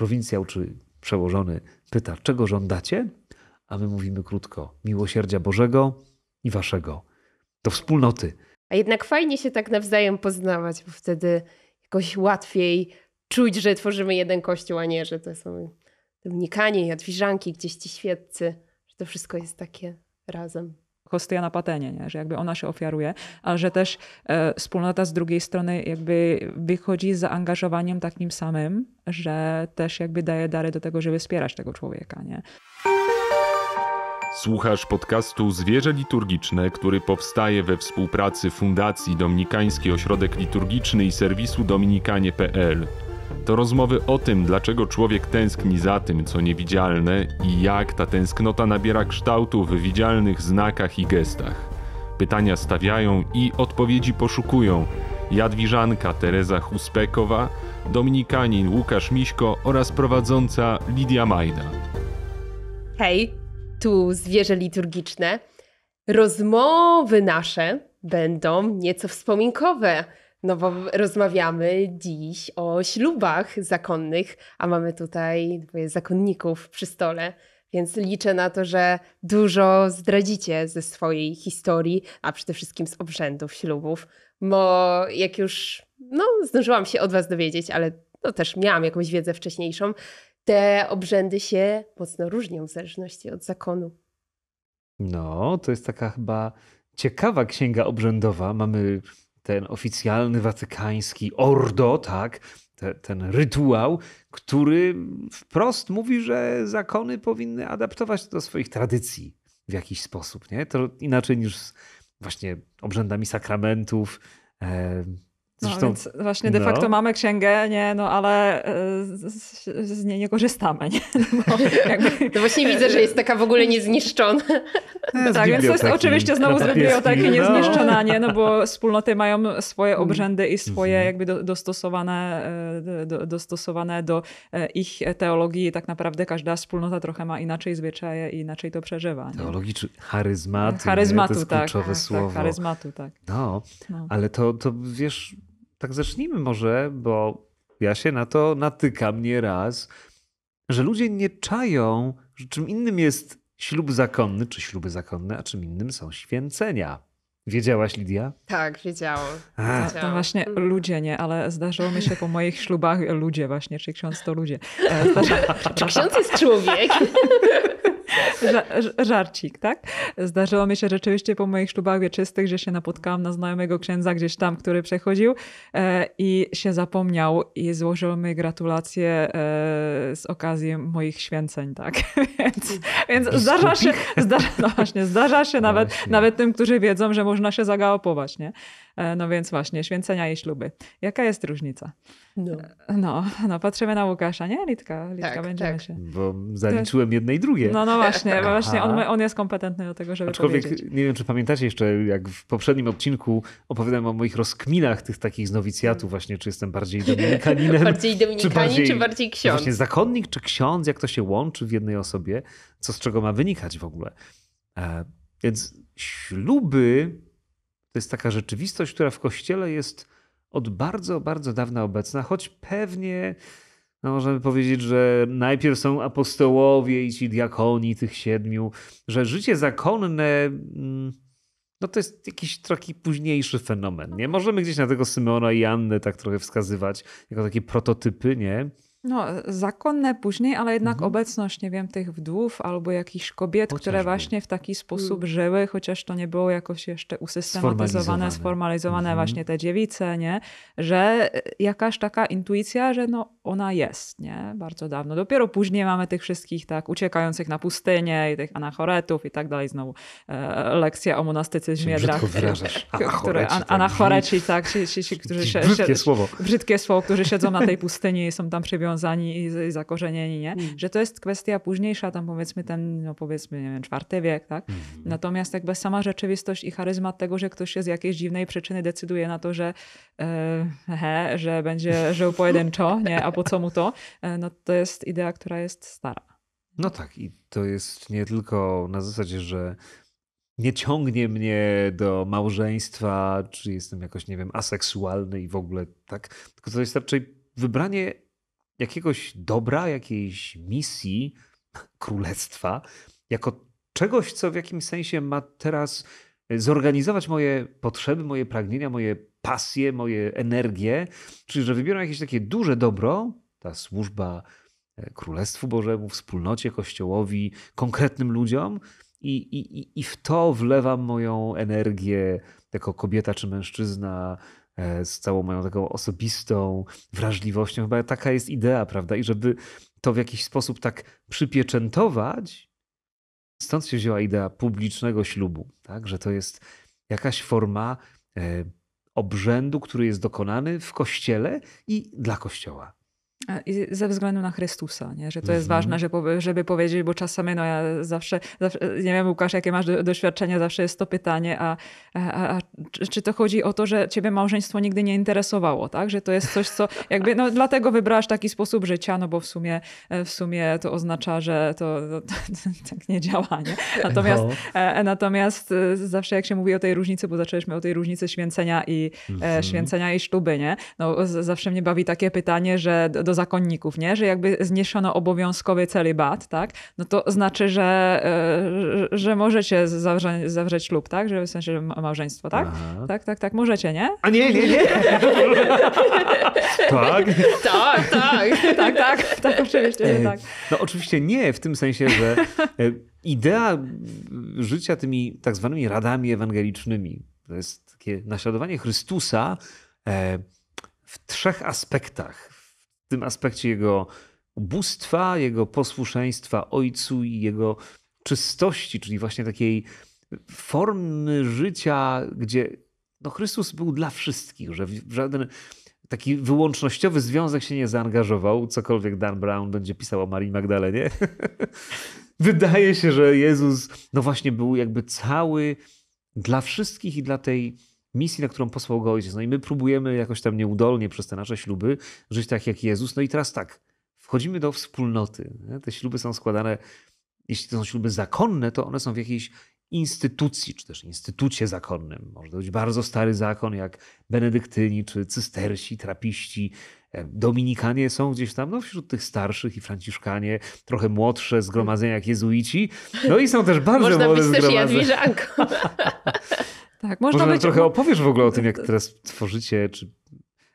prowincjał czy przełożony pyta, czego żądacie? A my mówimy krótko: miłosierdzia Bożego i Waszego. Do wspólnoty. A jednak fajnie się tak nawzajem poznawać, bo wtedy jakoś łatwiej czuć, że tworzymy jeden kościół, a nie, że to są Dominikanie, Jadwiżanki, gdzieś ci świeccy, że to wszystko jest takie razem. Hostia na Patenie, nie? że jakby ona się ofiaruje, ale że też e, wspólnota z drugiej strony jakby wychodzi z zaangażowaniem takim samym, że też jakby daje dary do tego, żeby wspierać tego człowieka. Nie? Słuchasz podcastu Zwierzę Liturgiczne, który powstaje we współpracy Fundacji Dominikański Ośrodek Liturgiczny i serwisu dominikanie.pl to rozmowy o tym, dlaczego człowiek tęskni za tym, co niewidzialne i jak ta tęsknota nabiera kształtu w widzialnych znakach i gestach. Pytania stawiają i odpowiedzi poszukują Jadwiżanka Teresa Huspekowa, Dominikanin Łukasz Miśko oraz prowadząca Lidia Majda. Hej, tu zwierzę liturgiczne. Rozmowy nasze będą nieco wspominkowe no bo rozmawiamy dziś o ślubach zakonnych, a mamy tutaj dwoje zakonników przy stole. Więc liczę na to, że dużo zdradzicie ze swojej historii, a przede wszystkim z obrzędów ślubów. Bo jak już no, zdążyłam się od Was dowiedzieć, ale no, też miałam jakąś wiedzę wcześniejszą, te obrzędy się mocno różnią w zależności od zakonu. No, to jest taka chyba ciekawa księga obrzędowa. Mamy ten oficjalny watykański ordo, tak, te, ten rytuał, który wprost mówi, że zakony powinny adaptować do swoich tradycji w jakiś sposób. Nie? To inaczej niż właśnie obrzędami sakramentów, no, Zresztą, no więc właśnie de no. facto mamy księgę, nie, no ale e, z, z niej nie korzystamy. Nie? jakby... To no właśnie widzę, że jest taka w ogóle niezniszczona. E, tak, więc to jest oczywiście znowu z biblioteki no. niezniszczona, nie, no bo wspólnoty mają swoje mm. obrzędy i swoje mhm. jakby do, dostosowane, e, do, dostosowane do ich teologii. Tak naprawdę każda wspólnota trochę ma inaczej zwyczaje i inaczej to przeżywa. Nie? Teologii czy charyzmatu. Charyzmatu, to jest tak, kluczowe tak, tak słowo. Tak, charyzmatu, tak. No, no. ale to, to wiesz tak zacznijmy może, bo ja się na to natykam nieraz, że ludzie nie czają, że czym innym jest ślub zakonny czy śluby zakonne, a czym innym są święcenia. Wiedziałaś, Lidia? Tak, wiedziałam. To no, no właśnie ludzie nie, ale zdarzyło mi się po moich ślubach ludzie właśnie, czy ksiądz to ludzie. E, zdarza... czy ksiądz jest człowiek? żarcik, tak? Zdarzyło mi się rzeczywiście po moich ślubach wieczystych, że się napotkałam na znajomego księdza gdzieś tam, który przechodził e, i się zapomniał i złożył mi gratulacje e, z okazji moich święceń, tak? więc, więc zdarza się, zdarza, no właśnie, zdarza się no nawet, nawet tym, którzy wiedzą, że można się zagałopować, nie? E, no więc właśnie, święcenia i śluby. Jaka jest różnica? No, e, no, no patrzymy na Łukasza, nie? Litka, Litka tak, będziemy tak. się. Bo zaliczyłem jedne i drugie. No, no właśnie, właśnie on, on jest kompetentny do tego, żeby Aczkolwiek, powiedzieć. nie wiem, czy pamiętacie jeszcze, jak w poprzednim odcinku opowiadałem o moich rozkminach tych takich z nowicjatu właśnie, czy jestem bardziej dominikaninem. bardziej dominikanin, czy bardziej, czy bardziej no ksiądz? Właśnie zakonnik, czy ksiądz, jak to się łączy w jednej osobie, co z czego ma wynikać w ogóle. E, więc śluby to jest taka rzeczywistość, która w kościele jest od bardzo, bardzo dawna obecna, choć pewnie no możemy powiedzieć, że najpierw są apostołowie i ci diakoni tych siedmiu, że życie zakonne mm, no to jest jakiś taki późniejszy fenomen. Nie możemy gdzieś na tego Symeona i Annę tak trochę wskazywać, jako takie prototypy, nie? No, zakonne później, ale jednak mhm. obecność, nie wiem, tych wdów albo jakichś kobiet, chociaż które właśnie w taki sposób mm. żyły, chociaż to nie było jakoś jeszcze usystematyzowane, sformalizowane, mhm. właśnie te dziewice, nie? Że e, jakaś taka intuicja, że no ona jest, nie? Bardzo dawno. Dopiero później mamy tych wszystkich tak uciekających na pustynię i tych anachoretów i tak dalej. Znowu e, lekcja o monastycyzmie dla... Tak, które, an, anachoreci, tak, ci, ci, ci, którzy... brzydkie się, słowo. Brzydkie słowo, którzy siedzą na tej pustyni i są tam przywiązani powiązani i zakorzenieni, nie? Mm. Że to jest kwestia późniejsza, tam powiedzmy ten, no powiedzmy, nie wiem, czwarty wiek, tak? Mm. Natomiast jakby sama rzeczywistość i charyzmat tego, że ktoś się z jakiejś dziwnej przyczyny decyduje na to, że e, he, że będzie żył pojedynczo, nie? A po co mu to? E, no to jest idea, która jest stara. No tak i to jest nie tylko na zasadzie, że nie ciągnie mnie do małżeństwa, czy jestem jakoś, nie wiem, aseksualny i w ogóle tak. Tylko to jest raczej wybranie jakiegoś dobra, jakiejś misji królestwa, jako czegoś, co w jakimś sensie ma teraz e, zorganizować moje potrzeby, moje pragnienia, moje pasje, moje energię, czyli że wybieram jakieś takie duże dobro, ta służba e, Królestwu Bożemu, wspólnocie Kościołowi, konkretnym ludziom. I, i, I w to wlewam moją energię jako kobieta czy mężczyzna, E, z całą moją taką osobistą wrażliwością. Chyba taka jest idea, prawda? I żeby to w jakiś sposób tak przypieczętować, stąd się wzięła idea publicznego ślubu, tak? Że to jest jakaś forma e, obrzędu, który jest dokonany w kościele i dla kościoła ze względu na Chrystusa, nie? że to jest mhm. ważne, żeby, żeby powiedzieć, bo czasami no ja zawsze, zawsze, nie wiem Łukasz, jakie masz doświadczenia, zawsze jest to pytanie, a, a, a, czy to chodzi o to, że ciebie małżeństwo nigdy nie interesowało, tak? Że to jest coś, co jakby, no dlatego wybrałaś taki sposób życia, no bo w sumie, w sumie to oznacza, że to, to, to, to tak nie działa, nie? Natomiast, no. E, natomiast e, zawsze jak się mówi o tej różnicy, bo zaczęliśmy o tej różnicy święcenia i, e, mhm. święcenia i śluby, nie? No zawsze mnie bawi takie pytanie, że do, do zakonników, nie? że jakby zniesiono obowiązkowy celibat, tak? no to znaczy, że, e, że możecie zawrzeć, zawrzeć ślub, tak? że w sensie że małżeństwo, tak? Aha. Tak, tak, tak, możecie, nie? A nie, nie, nie! tak? Tak, tak. tak, tak, tak, oczywiście, że tak. No oczywiście nie, w tym sensie, że e, idea życia tymi tak zwanymi radami ewangelicznymi, to jest takie naśladowanie Chrystusa e, w trzech aspektach tym aspekcie jego ubóstwa, jego posłuszeństwa ojcu i jego czystości, czyli właśnie takiej formy życia, gdzie no Chrystus był dla wszystkich, że w żaden taki wyłącznościowy związek się nie zaangażował, cokolwiek Dan Brown będzie pisał o Marii Magdalenie. Wydaje się, że Jezus no właśnie był jakby cały dla wszystkich i dla tej misji, na którą posłał go ojciec. No i my próbujemy jakoś tam nieudolnie przez te nasze śluby żyć tak jak Jezus. No i teraz tak, wchodzimy do wspólnoty. Te śluby są składane, jeśli to są śluby zakonne, to one są w jakiejś instytucji, czy też instytucie zakonnym. Może to być bardzo stary zakon, jak benedyktyni, czy cystersi, trapiści. E, dominikanie są gdzieś tam no, wśród tych starszych i franciszkanie, trochę młodsze zgromadzenia jak jezuici. No i są też bardzo Można młode być zgromadzenia. też Tak, można Może być... trochę opowiesz w ogóle o tym, jak teraz tworzycie, czy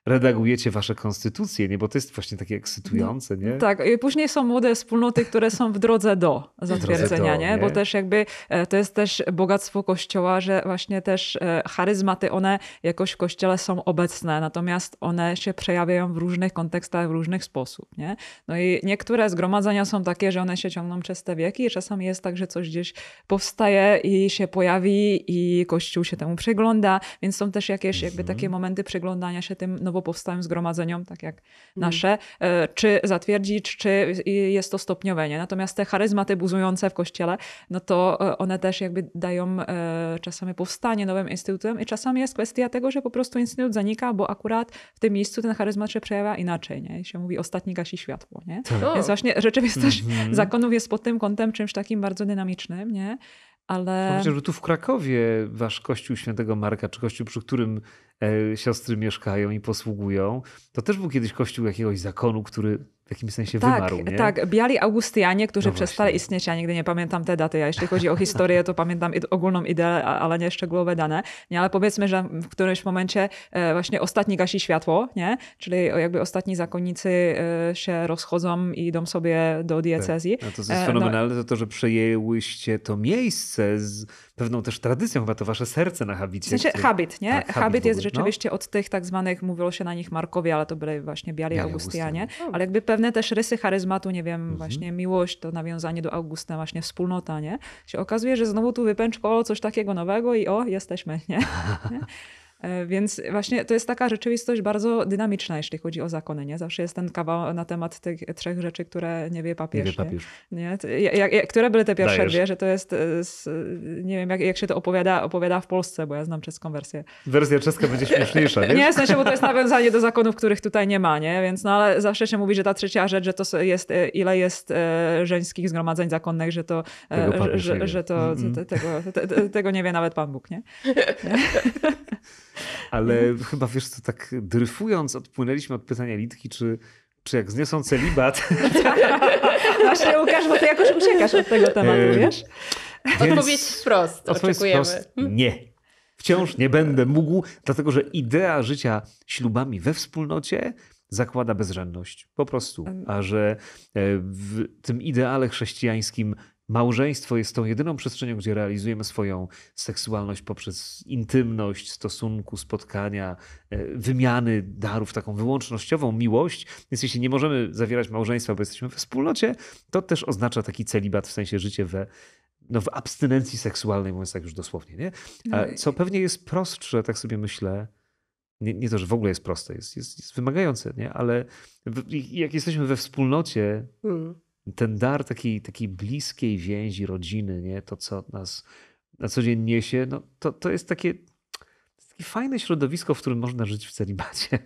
redagujecie wasze konstytucje, nie? Bo to jest właśnie takie ekscytujące, no, nie? Tak, i później są młode wspólnoty, które są w drodze do zatwierdzenia, do, nie? Bo też jakby e, to jest też bogactwo Kościoła, że właśnie też e, charyzmaty, one jakoś w Kościele są obecne, natomiast one się przejawiają w różnych kontekstach, w różnych sposób, nie? No i niektóre zgromadzenia są takie, że one się ciągną przez te wieki i czasami jest tak, że coś gdzieś powstaje i się pojawi i Kościół się temu przygląda, więc są też jakieś jakby mhm. takie momenty przyglądania się tym nowym nowo powstałym zgromadzeniom, tak jak mm. nasze, e, czy zatwierdzić, czy jest to stopniowe. Natomiast te charyzmaty buzujące w kościele, no to e, one też jakby dają e, czasami powstanie nowym instytutem i czasami jest kwestia tego, że po prostu instytut zanika, bo akurat w tym miejscu ten charyzmat się przejawia inaczej. Nie? I się mówi, ostatni gasi światło. Nie? Tak. Więc właśnie rzeczywistość mm -hmm. zakonów jest pod tym kątem czymś takim bardzo dynamicznym. Nie? ale... No, chociażby tu w Krakowie wasz kościół świętego Marka, czy kościół, przy którym e, siostry mieszkają i posługują, to też był kiedyś kościół jakiegoś zakonu, który w jakimś sensie tak, wymarł, nie? Tak, biali Augustianie, którzy no przestali istnieć, ja nigdy nie pamiętam te daty, ja jeśli chodzi o historię, to pamiętam ogólną ideę, ale nie szczegółowe dane, nie? ale powiedzmy, że w którymś momencie e, właśnie ostatni gasi światło, nie? czyli jakby ostatni zakonnicy e, się rozchodzą i idą sobie do tak. diecezji. Tak. to, e, jest no- fenomenalne, no, to to, że przejęłyście to miejsce z pewną też tradycją, chyba to wasze serce na habicie. habit, nie? Tak, habit, habit jest no. rzeczywiście no? od tych tak zwanych, mówiło się na nich Markowie, ale to byli właśnie biali, biali Augustianie, Augustianie, ale jakby pewne też rysy charyzmatu, nie wiem, mhm. właśnie miłość, to nawiązanie do Augusta, właśnie wspólnota, nie? Się okazuje, że znowu tu wypęczko coś takiego nowego i o, jesteśmy, nie? E, więc właśnie to jest taka rzeczywistość bardzo dynamiczna, jeśli chodzi o zakony. Nie? Zawsze jest ten kawał na temat tych trzech rzeczy, które nie wie papież. Nie wie papież. Nie? Nie? które były te pierwsze Dajesz. dwie, że to jest, e, nie wiem, jak, jak się to opowiada, opowiada w Polsce, bo ja znam czeską wersję. Wersja czeska będzie śmieszniejsza, nie? nie, w sensie, bo to jest nawiązanie do zakonów, których tutaj nie ma, nie? Więc no ale zawsze się mówi, że ta trzecia rzecz, że to jest, e, ile jest żeńskich zgromadzeń zakonnych, że to, że, że, to mm, mm. Tego, te, tego nie wie nawet Pan Bóg, nie? nie? Ale chyba wiesz, to tak dryfując, odpłynęliśmy od pytania Litki, czy, czy jak zniosą celibat. Właśnie Łukasz, bo ty jakoś uciekasz od tego tematu, wiesz? Odpowiedź wprost. Odpowiedź oczekujemy. wprost hmm? nie. Wciąż nie będę mógł, dlatego że idea życia ślubami we wspólnocie zakłada bezrzędność. Po prostu. A że e, w tym ideale chrześcijańskim Małżeństwo jest tą jedyną przestrzenią, gdzie realizujemy swoją seksualność poprzez intymność, stosunku, spotkania, e, wymiany darów, taką wyłącznościową miłość. Więc jeśli nie możemy zawierać małżeństwa, bo jesteśmy we wspólnocie, to też oznacza taki celibat, w sensie życie we, no, w abstynencji seksualnej, mówiąc tak już dosłownie. Nie? No co pewnie jest prostsze, tak sobie myślę, nie, nie, to, że w ogóle jest proste, jest, jest, jest wymagające, nie? ale w, jak jesteśmy we wspólnocie, mm ten dar takiej, takiej bliskiej więzi, rodziny, nie? to co nas na co dzień niesie, no to, to jest takie takie fajne środowisko, w którym można żyć w celibacie.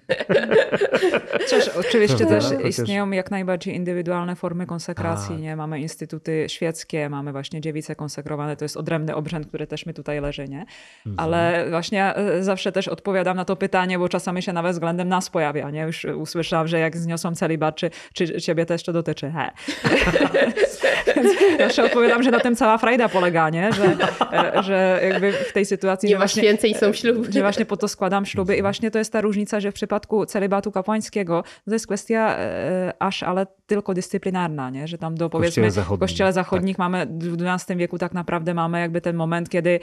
Chociaż oczywiście Prawda? też no, Chociaż... istnieją jak najbardziej indywidualne formy konsekracji. Tak. Nie? Mamy instytuty świeckie, mamy właśnie dziewice konsekrowane, to jest odrębny obrzęd, który też mi tutaj leży, nie? Mhm. Ale właśnie e, zawsze też odpowiadam na to pytanie, bo czasami się nawet względem nas pojawia, nie? Już usłyszałam, że jak zniosłam celibat, czy, czy ciebie też to dotyczy? He. Zawsze odpowiadam, że na tym cała frajda polega, nie? Że, no. e, że jakby w tej sytuacji... Nie masz więcej, są e, śluby. gdzie właśnie po to składam śluby i właśnie to jest ta różnica, że w przypadku celibatu kapłańskiego to jest kwestia e, aż, ale tylko dyscyplinarna, nie? Że tam do powiedzmy... Kościele zachodnich. Kościele zachodnich tak. mamy, w XII wieku tak naprawdę mamy jakby ten moment, kiedy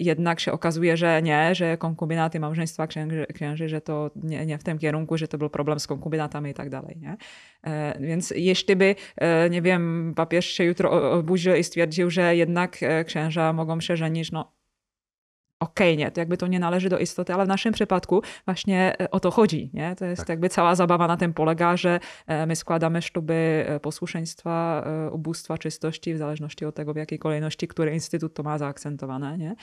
jednak się okazuje, że nie, że konkubinaty, małżeństwa księży, księży że to nie, nie w tym kierunku, że to był problem z konkubinatami i tak dalej, nie? E, więc jeśli by, e, nie wiem, papież się jutro obudził i stwierdził, że jednak e, księża mogą się żenić, no okej, okay, nie, to jakby to nie należy do istoty, ale w naszym przypadku właśnie o to chodzi, nie? To jest tak. jakby cała zabawa na tym polega, że my składamy śluby posłuszeństwa, ubóstwa, czystości, w zależności od tego, w jakiej kolejności, który instytut to ma zaakcentowane, nie?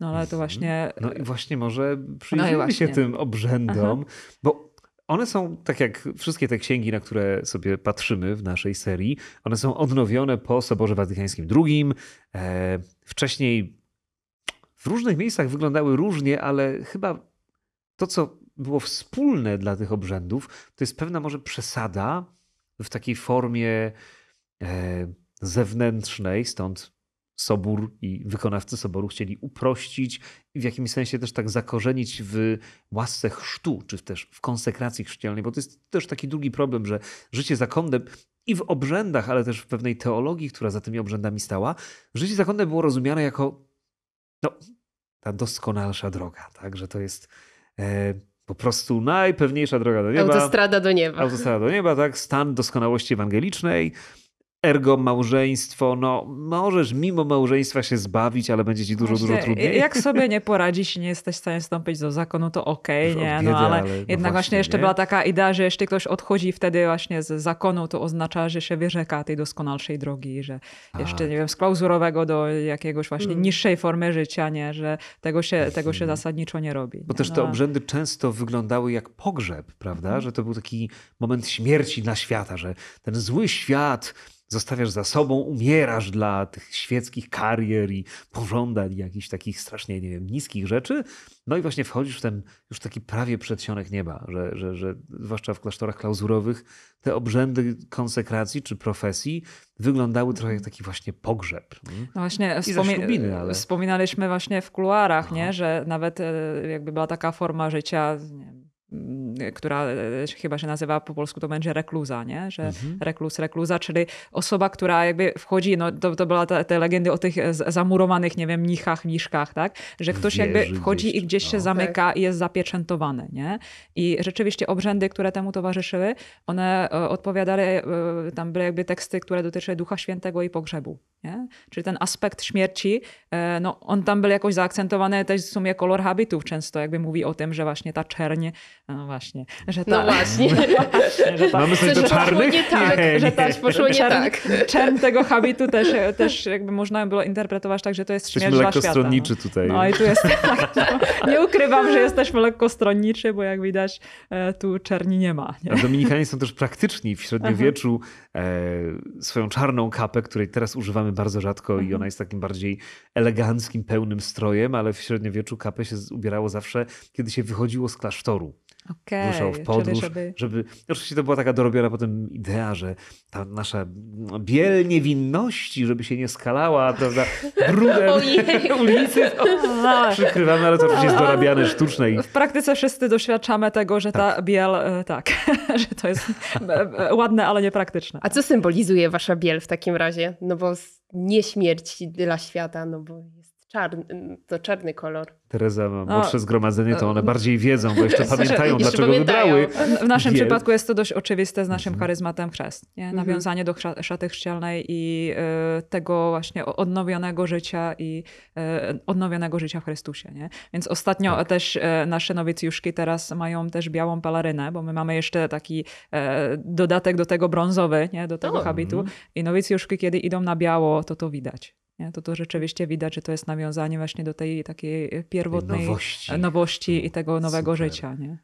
No ale to mhm. właśnie... No i właśnie może przyjrzymy no się tym obrzędom, Aha. bo one są, tak jak wszystkie te księgi, na które sobie patrzymy w naszej serii, one są odnowione po Soborze Watykańskim II. E, wcześniej w różnych miejscach wyglądały różnie, ale chyba to, co było wspólne dla tych obrzędów, to jest pewna może przesada w takiej formie e, zewnętrznej, stąd Sobór i wykonawcy Soboru chcieli uprościć i w jakimś sensie też tak zakorzenić w łasce chrztu, czy też w konsekracji chrzcielnej, bo to jest też taki drugi problem, że życie zakonne i w obrzędach, ale też w pewnej teologii, która za tymi obrzędami stała, życie zakonne było rozumiane jako no, ta doskonalsza droga, tak? że to jest e, po prostu najpewniejsza droga do nieba. Autostrada do nieba. Autostrada do nieba, tak? Stan doskonałości ewangelicznej. Ergo małżeństwo, no możesz mimo małżeństwa się zbawić, ale będzie ci dużo, Właśnie, dużo trudniej. Jak sobie nie poradzisz i nie jesteś w stanie wstąpić do zakonu, to okej, okay, nie, no ale, ale no jednak właśnie, jeszcze nie? była taka idea, że jeśli ktoś odchodzi wtedy właśnie z zakonu, to oznacza, że się wyrzeka tej doskonalszej drogi, że A. jeszcze, tak. nie wiem, z klauzurowego do jakiegoś właśnie mm. niższej formy życia, nie, że tego się, mhm. tego się zasadniczo nie robi. Nie? Bo też te no. obrzędy często wyglądały jak pogrzeb, prawda, mhm. że to był taki moment śmierci dla świata, że ten zły świat zostawiasz za sobą, umierasz dla tych świeckich karier i pożądań i jakichś takich strasznie, nie wiem, niskich rzeczy. No i właśnie wchodzisz w ten już taki prawie przedsionek nieba, że, że, że zwłaszcza w klasztorach klauzurowych te obrzędy konsekracji czy profesji wyglądały trochę jak taki właśnie pogrzeb. No właśnie, wspomi ślubiny, ale... wspominaliśmy właśnie w kuluarach, nie? że nawet e, jakby była taka forma życia, nie wiem, Mm, która e, chyba się nazywa po polsku to będzie rekluza, nie? Że mhm. rekluz, rekluza, czyli osoba, która jakby wchodzi, no to, to była te, te legendy o tych e, zamurowanych, nie wiem, mnichach, niszkach, tak? Że ktoś jakby wchodzi i gdzieś się no. zamyka tak. i jest zapieczętowany, nie? I rzeczywiście obrzędy, które temu towarzyszyły, one e, odpowiadały, tam były jakby teksty, które dotyczyły Ducha Świętego i pogrzebu. Nie? Czyli ten aspekt śmierci, e, no, on tam był jakoś zaakcentowany też w sumie kolor habitów często, jakby mówi o tym, że właśnie ta czernie, no właśnie, że no ta... No właśnie. że ta, Mamy coś do czarnych? tak, nie, że ta poszło nie czern, tak. Czern tego habitu też, też jakby można było interpretować tak, że to jest śmierć jesteśmy dla świata. lekkostronniczy no. tutaj. No i tu jest tak, no, nie ukrywam, że jesteśmy lekkostronniczy, bo jak widać e, tu czerni nie ma. Nie? A Dominikanie są też praktyczni. W średniowieczu mhm. E, swoją czarną kapę, której teraz używamy bardzo rzadko mhm. i ona jest takim bardziej eleganckim, pełnym strojem, ale w średniowieczu kapę się ubierało zawsze, kiedy się wychodziło z klasztoru. Okay, ruszał w podróż, żeby... żeby... Oczywiście to była taka dorobiona potem idea, że ta nasza biel niewinności, żeby się nie skalała, prawda, brudem ulicy no. przykrywamy, ale to oczywiście jest dorabiane sztuczne. I... W praktyce wszyscy doświadczamy tego, że tak. ta biel, e, tak, że to jest e, e, ładne, ale niepraktyczne. A co symbolizuje wasza biel w takim razie? No bo nie śmierć dla świata, no bo czarny, mm, to czarny kolor. Tereza ma no, młodsze zgromadzenie, to one no, bardziej wiedzą, bo jeszcze znaczy, pamiętają, jeszcze dlaczego pamiętają. wybrały. W naszym Wie. przypadku jest to dość oczywiste z naszym mhm. charyzmatem chrzest. Nie? Mhm. Nawiązanie do szaty chrzcielnej i e, tego właśnie odnowionego życia i e, odnowionego życia w Chrystusie. Nie? Więc ostatnio tak. też e, nasze nowicjuszki teraz mają też białą palarynę, bo my mamy jeszcze taki dodatek do tego brązowy, nie? do tego o. habitu. Mhm. I nowicjuszki, kiedy idą na biało, to to widać. Nie? To, to rzeczywiście widać, że to jest nawiązanie właśnie do tej takiej pierwotnej nowości, nowości i no, tego nowego Super. życia. Nie?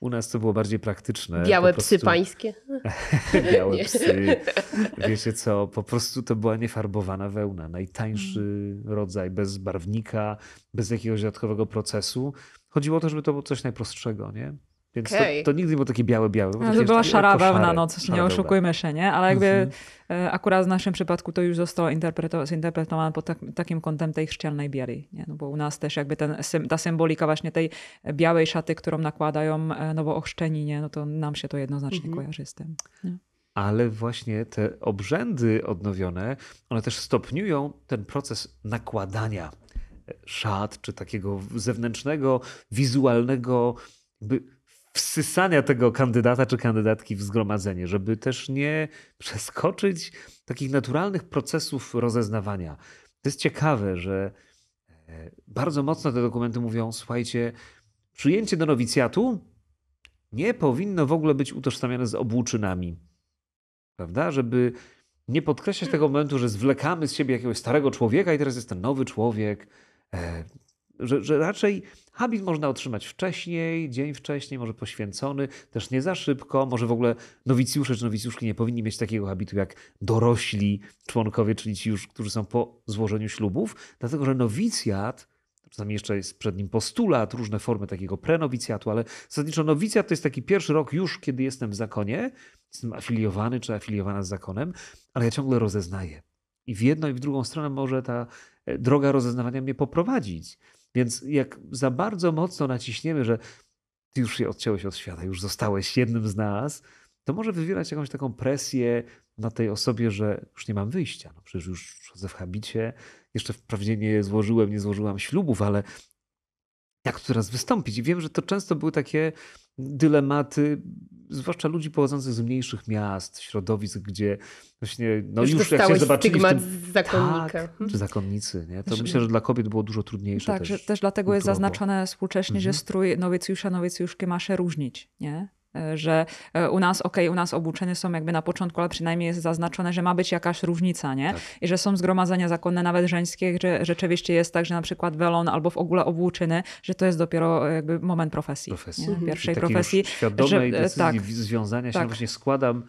U nas to było bardziej praktyczne. Białe psy pańskie. Białe nie. psy. Wiecie co, po prostu to była niefarbowana wełna. Najtańszy mm. rodzaj, bez barwnika, bez jakiegoś dodatkowego procesu. Chodziło o to, żeby to było coś najprostszego, nie? Więc okay. to, to, nigdy nie było takie białe-białe. to no, była szara wełna, no coś, nie oszukujmy się, nie? Ale jakby mm -hmm. akurat w naszym przypadku to już zostało zinterpretowane pod tak, takim kątem tej chrzcielnej bieli, nie? No bo u nas też jakby ten, ta symbolika właśnie tej białej szaty, którą nakładają e, nowo nie? No to nam się to jednoznacznie mm -hmm. kojarzy z tym. Nie? ale właśnie te obrzędy odnowione, one też stopniują ten proces nakładania e, szat czy takiego zewnętrznego, wizualnego jakby wsysania tego kandydata czy kandydatki w zgromadzenie, żeby też nie przeskoczyć takich naturalnych procesów rozeznawania. To jest ciekawe, że e, bardzo mocno te dokumenty mówią: słuchajcie, przyjęcie do nowicjatu nie powinno w ogóle być utożsamiane z obłóczynami. Prawda? Żeby nie podkreślać tego momentu, że zwlekamy z siebie jakiegoś starego człowieka i teraz jest ten nowy człowiek, e, że, że, raczej habit można otrzymać wcześniej, dzień wcześniej, może poświęcony, też nie za szybko. Może w ogóle nowicjusze czy nowicjuszki nie powinni mieć takiego habitu jak dorośli członkowie, czyli ci już, którzy są po złożeniu ślubów, dlatego że nowicjat, czasami jeszcze jest przed nim postulat, różne formy takiego prenowicjatu, ale zasadniczo nowicjat to jest taki pierwszy rok już, kiedy jestem w zakonie, jestem afiliowany czy afiliowana z zakonem, ale ja ciągle rozeznaję. I w jedną i w drugą stronę może ta e, droga rozeznawania mnie poprowadzić. Więc jak za bardzo mocno naciśniemy, że ty już się odciąłeś od świata, już zostałeś jednym z nas, to może wywierać jakąś taką presję na tej osobie, że już nie mam wyjścia. No przecież już chodzę w habicie, jeszcze wprawdzie nie złożyłem, nie złożyłam ślubów, ale jak tu teraz wystąpić? I wiem, że to często były takie dylematy zwłaszcza ludzi pochodzących z mniejszych miast, środowisk, gdzie właśnie, no już, już jak się zobaczyli... Stygmat tym... zakonnika. Tak, mhm. czy zakonnicy, nie? To znaczy, myślę, że dla kobiet było dużo trudniejsze. Tak, też, też dlatego kulturowo. jest zaznaczone współcześnie, że mhm. strój nowicjusza nowicjuszki ma się różnić, nie? że e, u nas, okej, okay, u nas obuczeny są jakby na początku, ale przynajmniej jest zaznaczone, że ma być jakaś różnica, nie? Tak. I że są zgromadzenia zakonne, nawet żeńskie, że rzeczywiście jest tak, że na przykład welon albo w ogóle obłóczyny, że to jest dopiero e, jakby moment profesji. profesji. Pierwszej profesji. Świadomej że, e, decyzji tak, związania się, tak. No właśnie składam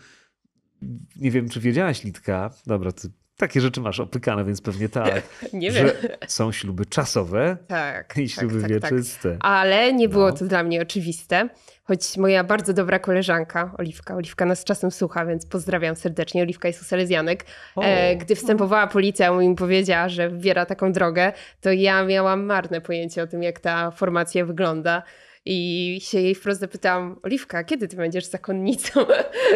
nie wiem, czy wiedziałaś, Litka, dobra, ty takie rzeczy masz opykane, więc pewnie tak. Nie wiem. Są śluby czasowe tak, i tak, śluby tak, tak. wieczyste. Tak. Ale nie było no. to dla mnie oczywiste, choć moja bardzo dobra koleżanka, Oliwka, Oliwka nas czasem słucha, więc pozdrawiam serdecznie. Oliwka jest u Selezjanek. O. E, gdy wstępowała policja, liceum i mi powiedziała, że wybiera taką drogę, to ja miałam marne pojęcie o tym, jak ta formacja wygląda. I się jej wprost zapytałam, Oliwka, kiedy ty będziesz zakonnicą?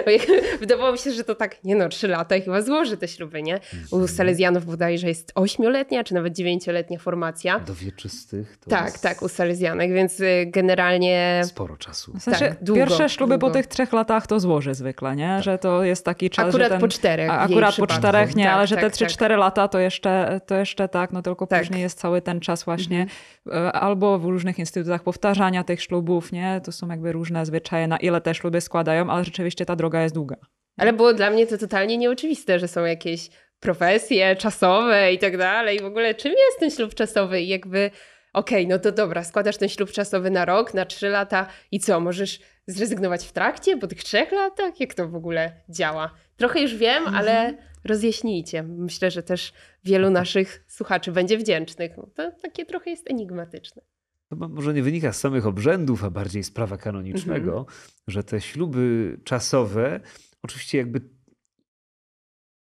Wydawało mi się, że to tak, nie no, trzy lata i chyba złoży te śluby, nie? U Salezjanów bodajże jest ośmioletnia, czy nawet dziewięcioletnia formacja. Do wieczystych. tak, jest... tak, u Salezjanek, więc y, generalnie... Sporo czasu. W sensie, tak, długo, pierwsze śluby długo. po tych trzech latach to złoży zwykle, nie? Tak. Że to jest taki czas, Akurat ten... po czterech. A, akurat po czterech, nie, tak, ale że tak, te tak. trzy, cztery lata to jeszcze, to jeszcze tak, no tylko tak. później jest cały ten czas właśnie mhm. E, albo w różnych instytutach powtarzania tych tych ślubów, nie? To są jakby różne zwyczaje, na ile te śluby składają, ale rzeczywiście ta droga jest długa. Ale było dla mnie to totalnie nieoczywiste, że są jakieś profesje czasowe i tak dalej. W ogóle czym jest ten ślub czasowy i jakby okej, okay, no to dobra, składasz ten ślub czasowy na rok, na trzy lata i co, możesz zrezygnować w trakcie po tych trzech latach? Jak to w ogóle działa? Trochę już wiem, mhm. ale rozjaśnijcie. Myślę, że też wielu tak. naszych słuchaczy będzie wdzięcznych. No to takie trochę jest enigmatyczne to może nie wynika z samych obrzędów, a bardziej z prawa kanonicznego, mhm. że te śluby czasowe, oczywiście jakby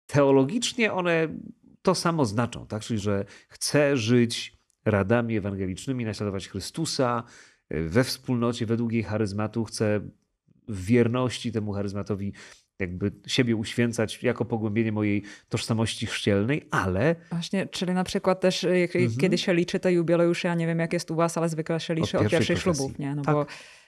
teologicznie one to samo znaczą, tak? Czyli, że chcę żyć radami ewangelicznymi, naśladować Chrystusa e, we wspólnocie, według jej charyzmatu, chcę w wierności temu charyzmatowi jakby siebie uświęcać jako pogłębienie mojej tożsamości chrzcielnej, ale... Właśnie, czyli na przykład też mm kiedy się liczy te jubileusze, ja nie wiem jak jest u was, ale zwykle się liczy od, od pierwszych ślubów, nie? No tak. bo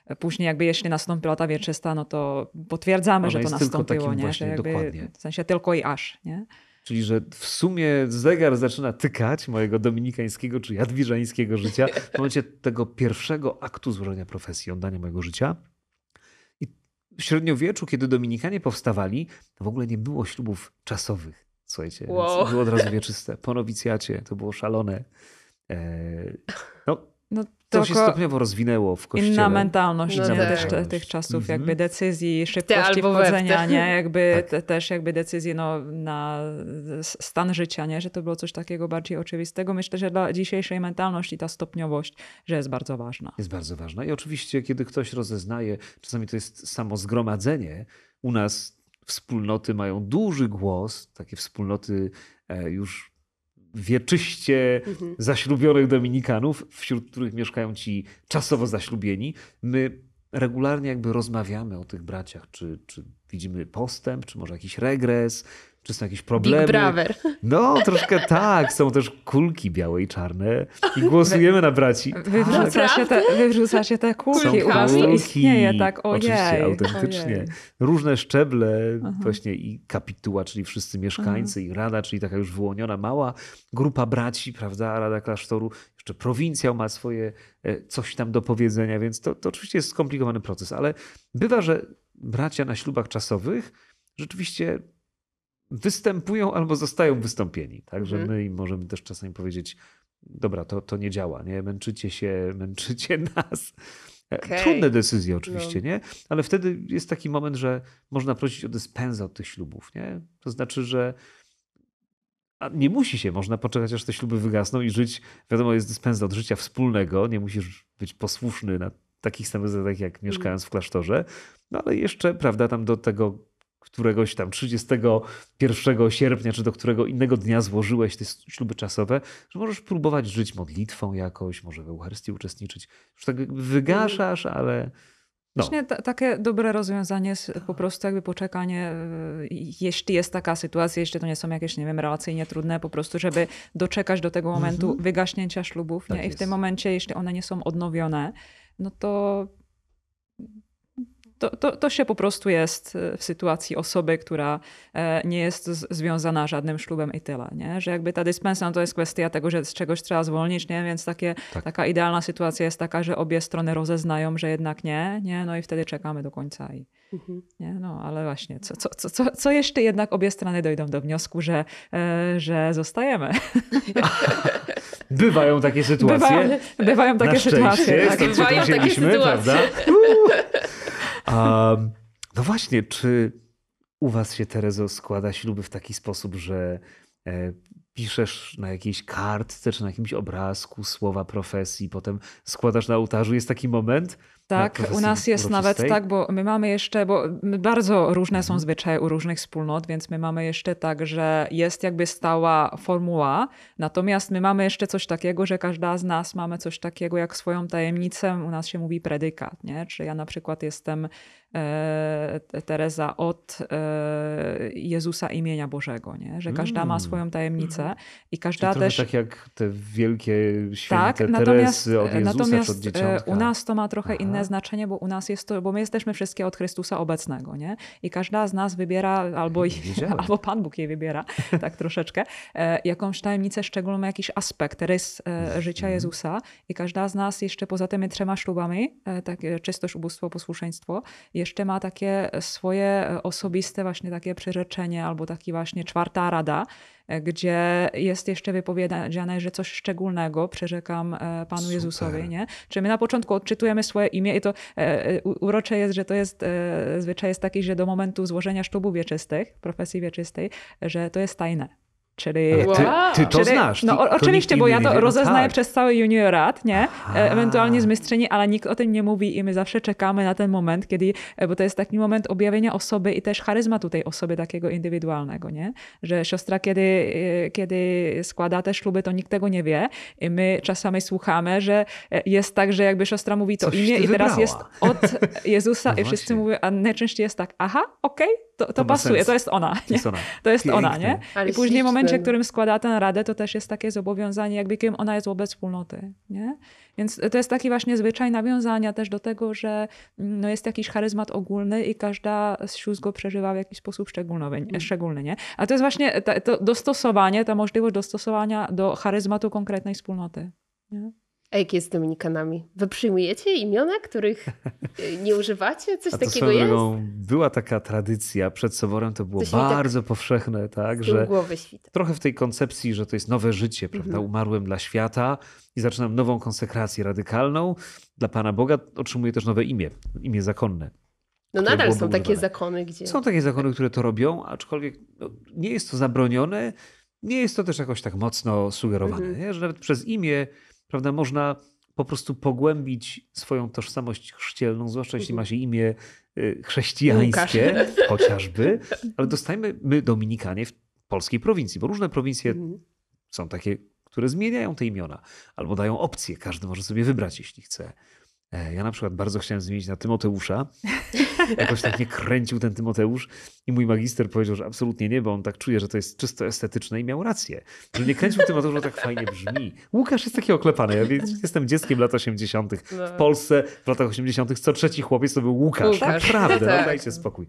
e, później jakby jeśli nastąpiła ta wieczysta, no to potwierdzamy, Ona że to nastąpiło, nie? Właśnie, że jakby, dokładnie. w sensie tylko i aż, nie? Czyli, że w sumie zegar zaczyna tykać mojego dominikańskiego czy jadwiżańskiego życia w momencie tego pierwszego aktu złożenia profesji, oddania mojego życia w średniowieczu, kiedy Dominikanie powstawali, w ogóle nie było ślubów czasowych. Słuchajcie, wow. było od razu wieczyste. Po nowicjacie to było szalone. E, no, no to się stopniowo rozwinęło w kościele. Inna mentalność no, tak. te, tych czasów, mhm. jakby decyzji, szybkości wchodzenia, nie? Jakby tak. te, też jakby decyzji no, na stan życia, nie? Że to było coś takiego bardziej oczywistego. Myślę, że dla dzisiejszej mentalności ta stopniowość, że jest bardzo ważna. Jest bardzo ważna i oczywiście, kiedy ktoś rozeznaje, czasami to jest samo zgromadzenie, u nas wspólnoty mają duży głos, takie wspólnoty e, już wieczyście mhm. zaślubionych Dominikanów, wśród których mieszkają ci czasowo zaślubieni. My regularnie jakby rozmawiamy o tych braciach, czy, czy widzimy postęp, czy może jakiś regres, czy są jakieś problemy? Big Braver. No, troszkę tak. Są też kulki białe i czarne. I głosujemy na braci. Wywrzuca, się, te, wywrzuca się te kulki. Są kulki. tak. Ojej. Oczywiście, autentycznie. Ojej. Różne szczeble, Aha. właśnie i kapituła, czyli wszyscy mieszkańcy, Aha. i rada, czyli taka już wyłoniona mała grupa braci, prawda? Rada klasztoru. Jeszcze prowincjał ma swoje e, coś tam do powiedzenia, więc to, to oczywiście jest skomplikowany proces, ale bywa, że bracia na ślubach czasowych rzeczywiście występują albo zostają wystąpieni. Także mhm. my im możemy też czasami powiedzieć, dobra, to, to nie działa, nie? Męczycie się, męczycie nas. E, okay. Trudne decyzje oczywiście, no. nie? Ale wtedy jest taki moment, że można prosić o dyspensę od tych ślubów, nie? To znaczy, że a nie musi się, można poczekać, aż te śluby wygasną i żyć, wiadomo, jest dyspensa od życia wspólnego, nie musisz być posłuszny na takich samych zasadach, jak mhm. mieszkając w klasztorze, no ale jeszcze, prawda, tam do tego któregoś tam 31 sierpnia, czy do którego innego dnia złożyłeś te śluby czasowe, że możesz próbować żyć modlitwą jakoś, może w Eucharystii uczestniczyć. Już tak wygaszasz, ale... No. Właśnie takie dobre rozwiązanie jest po prostu jakby poczekanie, y, jeśli jest taka sytuacja, jeśli to nie są jakieś, nie wiem, relacyjnie trudne, po prostu, żeby doczekać do tego momentu mm -hmm. wygaśnięcia ślubów. Tak nie? I w tym momencie, jeśli one nie są odnowione, no to to, to, to się po prostu jest e, w sytuacji osoby, która e, nie jest związana żadnym ślubem i tyle. Nie? Że jakby ta dyspensa no to jest kwestia tego, że z czegoś trzeba zwolnić, nie? więc takie, tak. taka idealna sytuacja jest taka, że obie strony rozeznają, że jednak nie, nie? no i wtedy czekamy do końca. I, mhm. nie? No ale właśnie, co, co, co, co, co jeszcze jednak obie strony dojdą do wniosku, że, e, że zostajemy. Bywają takie sytuacje. Bywają, bywają takie sytuacje. Tak. Bywają takie sytuacje. Prawda? A, no właśnie, czy u was się, Terezo, składa śluby w taki sposób, że e, piszesz na jakiejś kartce czy na jakimś obrazku słowa profesji, potem składasz na ołtarzu, jest taki moment, tak, u nas jest nawet tak, bo my mamy jeszcze, bo bardzo różne są mhm. zwyczaje u różnych wspólnot, więc my mamy jeszcze tak, że jest jakby stała formuła, natomiast my mamy jeszcze coś takiego, że każda z nas mamy coś takiego jak swoją tajemnicę, u nas się mówi predykat, nie? Czy ja na przykład jestem e, Teresa od e, Jezusa imienia Bożego, nie? Że każda mm. ma swoją tajemnicę mhm. i każda też... tak jak te wielkie święte tak, Teresy od Jezusa natomiast, od e, e, u nas to ma trochę Aha. inne Mhm. znaczenie, bo u nas jest to, bo my jesteśmy wszystkie od Chrystusa obecnego, nie? I każda z nas wybiera, albo, albo Pan Bóg jej wybiera, tak troszeczkę, e, jakąś tajemnicę szczególną, jakiś aspekt, rys e, życia mhm. Jezusa. I każda z nas jeszcze poza tymi trzema ślubami, e, takie czystość, ubóstwo, posłuszeństwo, jeszcze ma takie swoje osobiste właśnie takie przyrzeczenie albo taki właśnie czwarta rada, E, gdzie jest jeszcze wypowiedziane, że coś szczególnego przyrzekam e, Panu Super. Jezusowi. Nie? Czy my na początku odczytujemy swoje imię i to e, urocze jest, że to jest, zwyczaj jest taki, że do momentu złożenia ślubu wieczystych, profesji wieczystej, że to jest tajne. Czyli, wow. ty, ty, to czyli, znasz. No, to oczywiście, bo ja to no rozeznaję tak. przez cały juniorat, nie? E, a. Ewentualnie z mistrzyni, ale nikt o tym nie mówi i my zawsze czekamy na ten moment, kiedy, e, bo to jest taki moment objawienia osoby i też charyzma tutaj osoby takiego indywidualnego, nie? Że siostra, kiedy, e, kiedy składa te śluby, to nikt tego nie wie i my czasami słuchamy, że jest tak, że jakby siostra mówi to Coś imię i teraz wybrała. jest od Jezusa no i wszyscy mówią, a najczęściej jest tak, aha, okej, okay, to, to, to pasuje, to jest ona. Nie? To jest ona, nie? I później moment momencie, w którym składa tę radę, to też jest takie zobowiązanie, jakby kim ona jest wobec wspólnoty. Nie? Więc to jest taki właśnie zwyczaj nawiązania też do tego, że mm, no, jest jakiś charyzmat ogólny i każda z sióstr go przeżywa w jakiś sposób szczególny. Mm. szczególny nie? A to jest właśnie ta, to dostosowanie, ta możliwość dostosowania do charyzmatu konkretnej wspólnoty. Nie? A jak jest z Dominikanami? Wy przyjmujecie imiona, których y, nie używacie? Coś takiego jest? Drogą, była taka tradycja, przed Soborem to było Coś tak bardzo tak powszechne, tak, że trochę w tej koncepcji, że to jest nowe życie, mhm. prawda, mhm. umarłem dla świata i zaczynam nową konsekrację radykalną. Dla Pana Boga otrzymuję też nowe imię, imię zakonne. No nadal są takie zakony, gdzie... Są takie zakony, które to robią, aczkolwiek no, nie jest to zabronione, nie jest to też jakoś tak mocno sugerowane, mhm. że nawet przez imię prawda, można po prostu pogłębić swoją tożsamość chrzcielną, zwłaszcza jeśli ma się imię y, chrześcijańskie, Łukasz. chociażby, ale dostajmy my Dominikanie w polskiej prowincji, bo różne prowincje mhm. są takie, które zmieniają te imiona albo dają opcję, każdy może sobie wybrać, jeśli chce. E, ja na przykład bardzo chciałem zmienić na Tymoteusza. Jakoś tak mnie kręcił ten Tymoteusz i mój magister powiedział, że absolutnie nie, bo on tak czuje, że to jest czysto estetyczne i miał rację. Że nie kręcił Tymoteusz, że tak fajnie brzmi. Łukasz jest taki oklepany. Ja jestem dzieckiem lat 80. W no. Polsce w latach 80. co trzeci chłopiec to był Łukasz. Łukasz. Naprawdę, no no tak. no, dajcie spokój.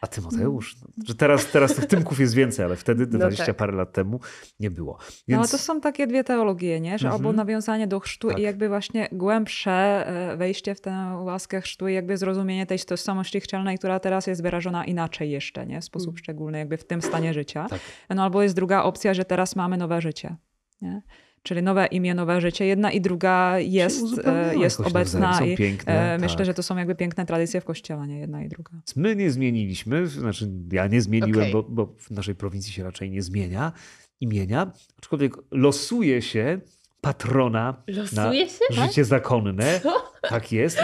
A Tymoteusz? Że teraz, teraz tych Tymków jest więcej, ale wtedy, 20 no tak. parę lat temu, nie było. No, Więc... No to są takie dwie teologie, nie? że mhm. albo nawiązanie do chrztu tak. i jakby właśnie głębsze e, wejście w tę łaskę chrztu i jakby zrozumienie tej tożsamości chrzcielnej, która teraz jest wyrażona inaczej jeszcze, nie? w sposób mhm. szczególny, jakby w tym stanie życia. Tak. No albo jest druga opcja, że teraz mamy nowe życie. Nie? Czyli nowe imię, nowe życie. Jedna i druga jest, e, jest obecna i e, piękne, myślę, tak. że to są jakby piękne tradycje w kościele, nie jedna i druga. My nie zmieniliśmy, znaczy ja nie zmieniłem, okay. bo, bo w naszej prowincji się raczej nie zmienia imienia, aczkolwiek losuje się patrona Losuje na się, tak? życie tak? zakonne. Co? Tak jest.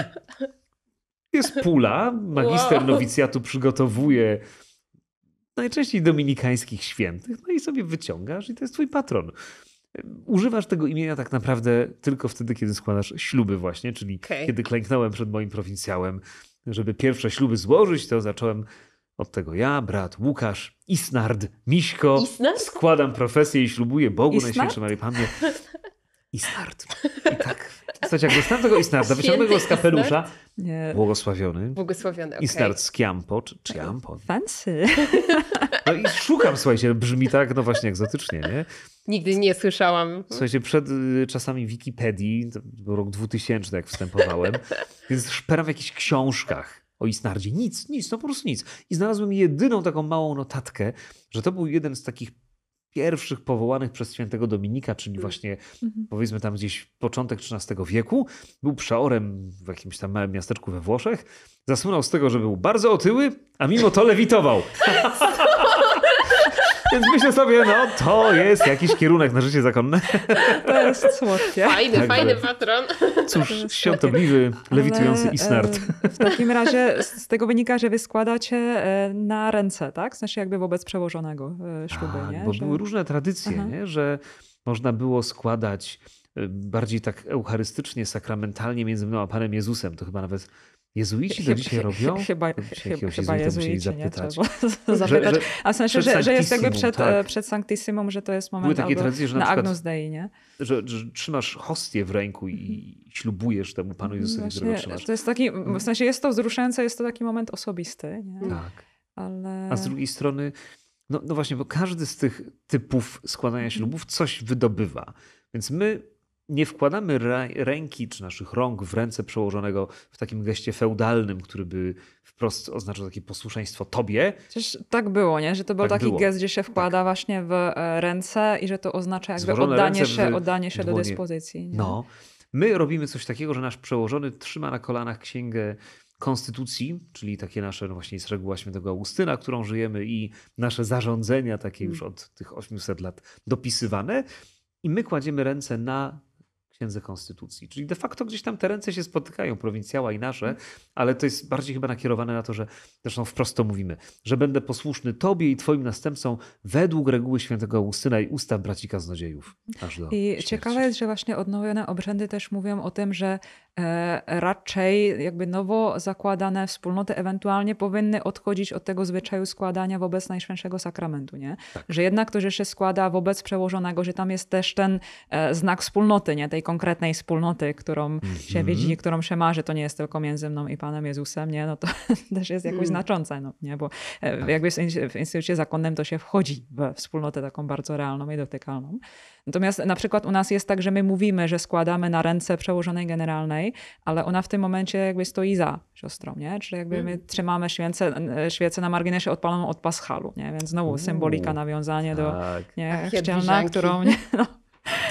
Jest pula. Magister wow. nowicjatu przygotowuje najczęściej dominikańskich świętych, no i sobie wyciągasz i to jest twój patron. Używasz tego imienia tak naprawdę tylko wtedy, kiedy składasz śluby, właśnie, czyli okay. kiedy klęknąłem przed moim prowincjałem, żeby pierwsze śluby złożyć, to zacząłem od tego ja, brat Łukasz, Isnard, Miśko. Isnard? Składam profesję i ślubuję Bogu Isnard? Najświętszej Marii Pannie, i start. I tak. W sensie jak dostałem tego Isnarda, wyciągnąłem go z kapelusza. Błogosławiony. Błogosławiony, okay. Isnard z Kiampo, czy, czy tak. Fancy. No i szukam, słuchajcie, brzmi tak, no właśnie egzotycznie, nie? Nigdy nie słyszałam. Słuchajcie, przed y, czasami Wikipedii, to był rok 2000, jak wstępowałem, więc szperam w jakichś książkach o Isnardzie. Nic, nic, no po prostu nic. I znalazłem jedyną taką małą notatkę, że to był jeden z takich pierwszych powołanych przez świętego Dominika, czyli mm. właśnie mhm. powiedzmy tam gdzieś początek XIII wieku. Był przeorem w jakimś tam małym miasteczku we Włoszech. Zasłynął z tego, że był bardzo otyły, a mimo to lewitował. Więc myślę sobie, no to jest jakiś kierunek na życie zakonne. To jest słodkie. Fajny, tak, fajny patron. Cóż, świątobliwy, lewitujący isnart. W takim razie z tego wynika, że wy składacie e, na ręce, tak? Znaczy jakby wobec przełożonego e, ślubu? tak, nie? Bo że... były różne tradycje, nie? Że można było składać e, bardziej tak eucharystycznie, sakramentalnie między mną a Panem Jezusem. To chyba nawet Jezuici to dzisiaj robią? Chyba, chyba, chyba jezuici, nie? Trzeba zapytać. Że, A w sensie, że, że jest jakby przed, e, tak. przed Sanktissimum, że to jest moment Były takie tradycje, że na, na Agnus Dei, nie? Że, że, trzymasz hostię w ręku i ślubujesz temu Panu Jezusowi, Właśnie, którego To jest taki, mm. w sensie jest to wzruszające, jest to taki moment osobisty, nie? Tak. Ale... A z drugiej strony... No, no właśnie, bo każdy z tych typów składania ślubów coś wydobywa. Więc my nie wkładamy ręki czy naszych rąk w ręce przełożonego w takim geście feudalnym, który by wprost oznaczał takie posłuszeństwo tobie. Przecież tak było, nie? że to był tak taki było. gest, gdzie się tak. wkłada tak. właśnie w e, ręce i że to oznacza jakby oddanie się, w... oddanie się dłonie. do dyspozycji. Nie? No. My robimy coś takiego, że nasz przełożony trzyma na kolanach księgę konstytucji, czyli takie nasze no właśnie z reguła świętego Augustyna, którą żyjemy i nasze zarządzenia takie już hmm. od tych 800 lat dopisywane i my kładziemy ręce na księdze konstytucji. Czyli de facto gdzieś tam te ręce się spotykają, prowincjała i nasze, ale to jest bardziej chyba nakierowane na to, że zresztą wprost to mówimy, że będę posłuszny Tobie i Twoim następcą według reguły świętego Augustyna i ustaw braci kaznodziejów. Aż do I śmierci. ciekawe jest, że właśnie odnowione obrzędy też mówią o tym, że E, raczej jakby nowo zakładane wspólnoty ewentualnie powinny odchodzić od tego zwyczaju składania wobec Najświętszego Sakramentu, nie? Tak. Że jednak to, że się składa wobec przełożonego, że tam jest też ten e, znak wspólnoty, nie? Tej konkretnej wspólnoty, którą mm -hmm. się mhm. widzi, którą się marzy, to nie jest tylko między mną i Panem Jezusem, nie? No to też jest jakoś mm. znaczące, no, nie? Bo e, tak. jakby w instytucie zakonnym to się wchodzi w wspólnotę taką bardzo realną i dotykalną. Natomiast na przykład u nas jest tak, że my mówimy, że składamy na ręce przełożonej generalnej, ale ona w tym momencie jakby stoi za siostrą, nie? Czyli jakby my mm. trzymamy świecę, świecę na marginesie odpaloną od paschalu, nie? Więc znowu symbolika, nawiązanie do tak. nie, chrzcielna, którą... Nie, no.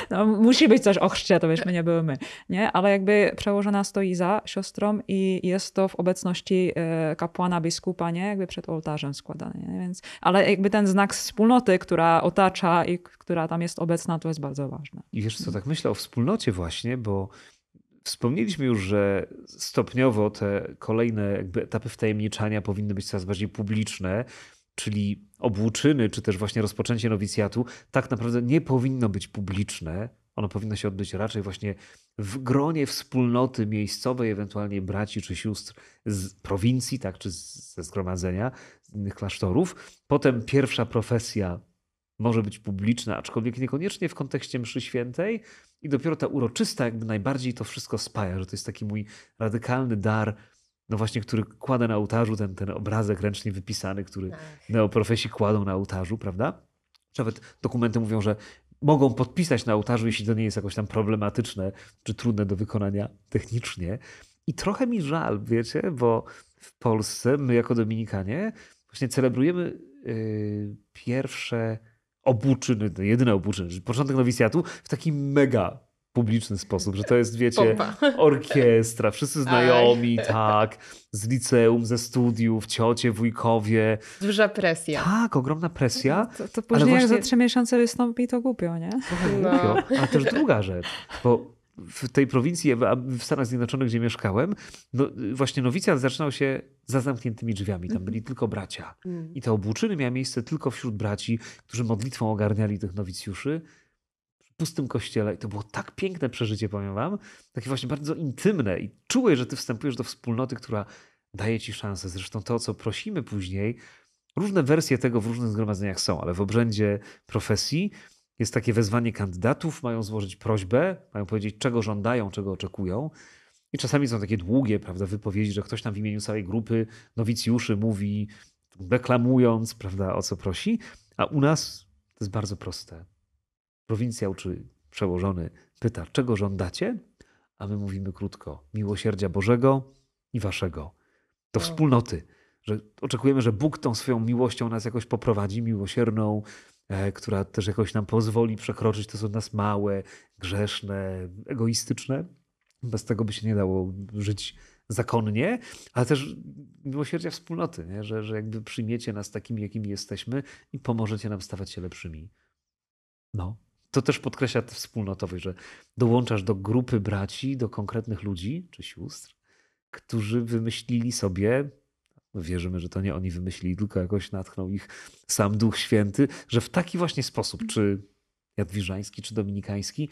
No, musi być coś o chrzcie, to wiesz, my nie były my, nie? Ale jakby przełożona stoi za siostrą i jest to w obecności e, kapłana, biskupa, nie? Jakby przed ołtarzem składane, nie? Więc, ale jakby ten znak wspólnoty, która otacza i która tam jest obecna, to jest bardzo ważne. I wiesz co, tak myślę o wspólnocie właśnie, bo Wspomnieliśmy już, że stopniowo te kolejne etapy wtajemniczania powinny być coraz bardziej publiczne czyli obłóczyny, czy też właśnie rozpoczęcie nowicjatu, tak naprawdę nie powinno być publiczne. Ono powinno się odbyć raczej właśnie w gronie wspólnoty miejscowej, ewentualnie braci czy sióstr z prowincji, tak, czy ze zgromadzenia, z innych klasztorów. Potem pierwsza profesja może być publiczna, aczkolwiek niekoniecznie w kontekście mszy świętej. I dopiero ta uroczysta jakby najbardziej to wszystko spaja, że to jest taki mój radykalny dar no właśnie, który kłada na ołtarzu ten, ten obrazek ręcznie wypisany, który tak. neoprofesi kładą na ołtarzu, prawda? Nawet dokumenty mówią, że mogą podpisać na ołtarzu, jeśli to nie jest jakoś tam problematyczne czy trudne do wykonania technicznie. I trochę mi żal, wiecie, bo w Polsce my jako Dominikanie właśnie celebrujemy yy, pierwsze obuczyny, jedyne obuczyny, początek nowicjatu w takim mega publiczny sposób, że to jest, wiecie, Pompa. orkiestra, wszyscy znajomi, tak, z liceum, ze studiów, ciocie, wujkowie. Duża presja. Tak, ogromna presja. To, to później właśnie... jak za trzy miesiące wystąpi, to głupio, nie? No. Głupio. A też druga rzecz, bo w tej prowincji, w Stanach Zjednoczonych, gdzie mieszkałem, no, właśnie nowicjat zaczynał się za zamkniętymi drzwiami. Tam byli mhm. tylko bracia. Mm. I te obłóczyny miały miejsce tylko wśród braci, którzy modlitwą ogarniali tych nowicjuszy pustym kościele i to było tak piękne przeżycie, powiem wam, takie właśnie bardzo intymne i czułeś, że ty wstępujesz do wspólnoty, która daje ci szansę. Zresztą to, o co prosimy później, różne wersje tego w różnych zgromadzeniach są, ale w obrzędzie profesji jest takie wezwanie kandydatów, mają złożyć prośbę, mają powiedzieć, czego żądają, czego oczekują. I czasami są takie długie prawda, wypowiedzi, że ktoś tam w imieniu całej grupy nowicjuszy mówi, deklamując, prawda, o co prosi. A u nas to jest bardzo proste prowincjał czy przełożony pyta, czego żądacie? A my mówimy krótko: miłosierdzia Bożego i Waszego. To wspólnoty, że oczekujemy, że Bóg tą swoją miłością nas jakoś poprowadzi, miłosierną, e, która też jakoś nam pozwoli przekroczyć to, co nas małe, grzeszne, egoistyczne. Bez tego by się nie dało żyć zakonnie, ale też miłosierdzia wspólnoty, nie? Że, że jakby przyjmiecie nas takimi, jakimi jesteśmy i pomożecie nam stawać się lepszymi. No to też podkreśla tę wspólnotowość, że dołączasz do grupy braci, do konkretnych ludzi czy sióstr, którzy wymyślili sobie, no wierzymy, że to nie oni wymyślili, tylko jakoś natchnął ich sam Duch Święty, że w taki właśnie sposób, czy jadwiżański, czy dominikański,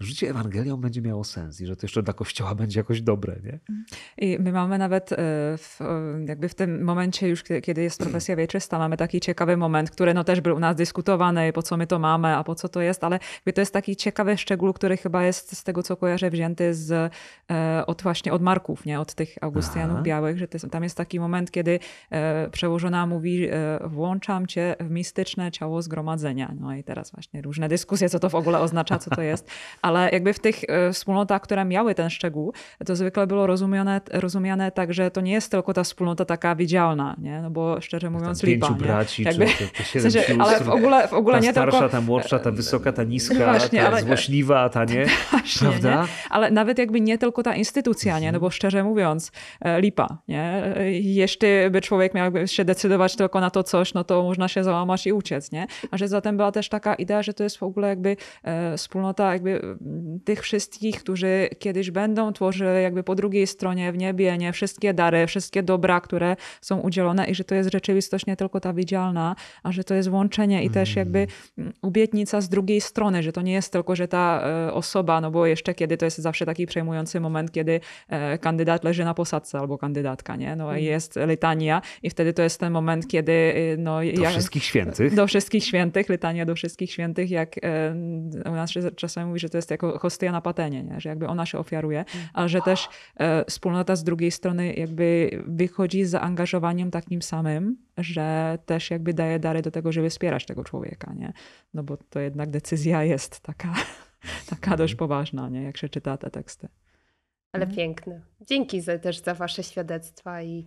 życie Ewangelią będzie miało sens i że to jeszcze dla Kościoła będzie jakoś dobre. Nie? I my mamy nawet e, w, e, jakby w tym momencie już, kiedy jest profesja wieczysta, mamy taki ciekawy moment, który no też był u nas dyskutowany, po co my to mamy, a po co to jest, ale to jest taki ciekawy szczegół, który chyba jest z tego, co kojarzę, wzięty z, e, od właśnie od Marków, nie? od tych Augustianów Aha. Białych, że jest, tam jest taki moment, kiedy przełożona mówi włączam cię w mistyczne ciało zgromadzenia. No i teraz właśnie różne dyskusje, co to w ogóle oznacza, co to jest, ale jakby w tych e, wspólnotach, które miały ten szczegół, to zwykle było rozumiane, rozumiane tak, że to nie jest tylko ta wspólnota taka widzialna, nie? No bo szczerze mówiąc tam lipa. Pięciu braci, nie? Jakby, czy, siedem Ale w ogóle, w ogóle ta nie starsza, tylko... ta młodsza, ta wysoka, ta niska, no właśnie, ta ale... złośliwa, ta nie, tak, właśnie, prawda? Nie? Ale nawet jakby nie tylko ta instytucja, nie? No bo szczerze mówiąc, e, lipa, nie? E, jeśli by człowiek miał się decydować tylko na to coś, no to można się załamać i uciec, nie? A że zatem była też taka idea, że to jest w ogóle jakby wspólnota jakby tych wszystkich, którzy kiedyś będą tworzy, jakby po drugiej stronie w niebie, nie wszystkie dary, wszystkie dobra, które są udzielone i że to jest rzeczywistość nie tylko ta widzialna, a że to jest łączenie i mhm. mm. też jakby obietnica z drugiej strony, że to nie jest tylko, że ta e, osoba, no bo jeszcze kiedy to jest zawsze taki przejmujący moment, kiedy e, kandydat leży na posadce albo kandydatka, nie? No i mhm. jest litania i wtedy to jest ten moment, kiedy e, no... Do ja, wszystkich świętych. Do wszystkich świętych, litania do wszystkich świętych, jak u nas czasami mówi, że to jest kwestia hostia na patenie, nie? że jakby ona się ofiaruje, mm. ale że też e, wspólnota z drugiej strony jakby wychodzi z zaangażowaniem takim samym, że też jakby daje dary do tego, żeby wspierać tego człowieka, nie? No bo to jednak decyzja jest taka, taka mhm. dość poważna, nie? Jak się czyta te teksty. Ale mhm. piękne. Dzięki za, też za Wasze świadectwa i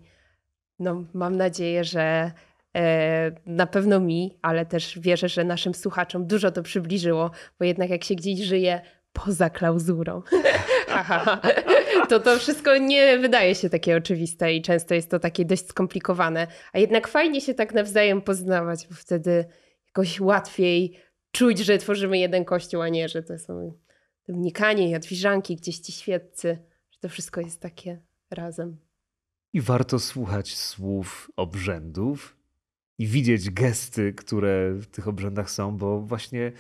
no, mam nadzieję, że E, na pewno mi, ale też wierzę, że naszym słuchaczom dużo to przybliżyło, bo jednak jak się gdzieś żyje poza klauzurą, to to wszystko nie wydaje się takie oczywiste i często jest to takie dość skomplikowane, a jednak fajnie się tak nawzajem poznawać, bo wtedy jakoś łatwiej czuć, że tworzymy jeden kościół, a nie, że to są i Jadwiżanki, gdzieś ci świadcy, że to wszystko jest takie razem. I warto słuchać słów obrzędów, i widzieć gesty, które w tych obrzędach są, bo właśnie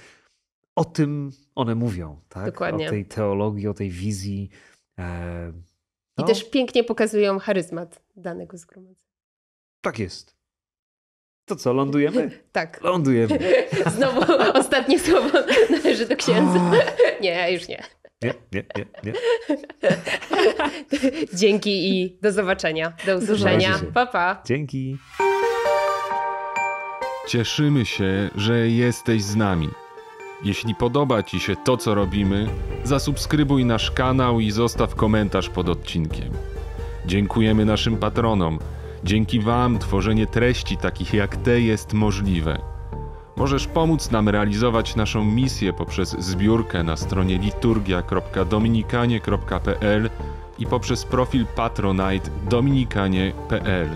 o tym one mówią, tak? Dokładnie. O tej teologii, o tej wizji. E, no. I też pięknie pokazują charyzmat danego zgromadzenia. Tak jest. To co, lądujemy? Tak. Lądujemy. Znowu ostatnie słowo należy do księdza. Nie, już nie. Nie, nie, nie, nie. Dzięki i do zobaczenia. Do usłyszenia. Pa, pa. Dzięki. Cieszymy się, że jesteś z nami. Jeśli podoba Ci się to, co robimy, zasubskrybuj nasz kanał i zostaw komentarz pod odcinkiem. Dziękujemy naszym patronom. Dzięki Wam tworzenie treści takich jak te jest możliwe. Możesz pomóc nam realizować naszą misję poprzez zbiórkę na stronie liturgia.dominikanie.pl i poprzez profil patronite dominikanie.pl.